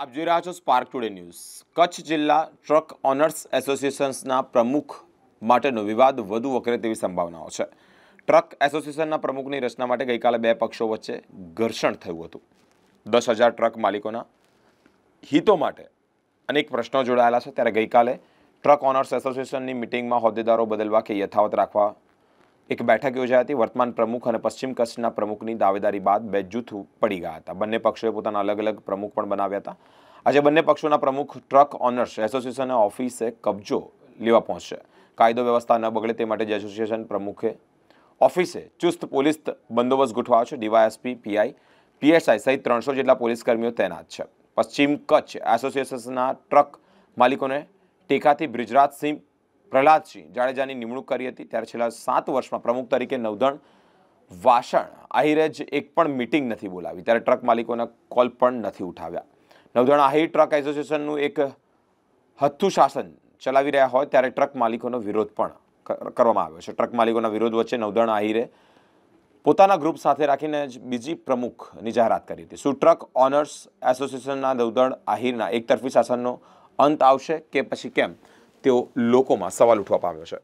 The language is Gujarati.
આપ જોઈ રહ્યા છો સ્પાર્ક ટુડે ન્યૂઝ કચ્છ જિલ્લા ટ્રક ઓનર્સ એસોસિએશન્સના પ્રમુખ માટેનો વિવાદ વધુ વકરે તેવી સંભાવનાઓ છે ટ્રક એસોસિએશનના પ્રમુખની રચના માટે ગઈકાલે બે પક્ષો વચ્ચે ઘર્ષણ થયું હતું દસ હજાર ટ્રક માલિકોના હિતો માટે અનેક પ્રશ્નો જોડાયેલા છે ત્યારે ગઈકાલે ટ્રક ઓનર્સ એસોસિએશનની મિટિંગમાં હોદ્દેદારો બદલવા કે યથાવત રાખવા એક બેઠક યોજાઈ હતી વર્તમાન પ્રમુખ અને પશ્ચિમ કચ્છના પ્રમુખની દાવેદારી બાદ બે જૂથ પડી ગયા હતા બંને પક્ષોએ પોતાના અલગ અલગ પ્રમુખ પણ બનાવ્યા હતા આજે બંને પક્ષોના પ્રમુખ ટ્રક ઓનર્સ એસોસિએશનના ઓફિસે કબજો લેવા પહોંચશે કાયદો વ્યવસ્થા ન બગડે તે માટે જે એસોસિએશન પ્રમુખે ઓફિસે ચુસ્ત પોલીસ બંદોબસ્ત ગોઠવાયો છે ડીવાયએસપી પીઆઈ પીએસઆઈ સહિત ત્રણસો જેટલા પોલીસ પોલીસકર્મીઓ તૈનાત છે પશ્ચિમ કચ્છ એસોસિએશનના ટ્રક માલિકોને ટેકાથી બ્રિજરાજ સિંહ પ્રહલાદસિંહ જાડેજાની નિમણૂક કરી હતી ત્યારે છેલ્લા સાત વર્ષમાં પ્રમુખ તરીકે નવધણ વાસણ આહિરે જ એક પણ મિટિંગ નથી બોલાવી ત્યારે ટ્રક માલિકોના કોલ પણ નથી ઉઠાવ્યા નવધણ આહિર ટ્રક એસોસિએશનનું એક હથ્થું શાસન ચલાવી રહ્યા હોય ત્યારે ટ્રક માલિકોનો વિરોધ પણ કરવામાં આવ્યો છે ટ્રક માલિકોના વિરોધ વચ્ચે નવધણ આહિરે પોતાના ગ્રુપ સાથે રાખીને જ બીજી પ્રમુખની જાહેરાત કરી હતી શું ટ્રક ઓનર્સ એસોસિએશનના નવદળ આહિરના એકતરફી શાસનનો અંત આવશે કે પછી કેમ તેઓ લોકોમાં સવાલ ઉઠવા પામ્યો છે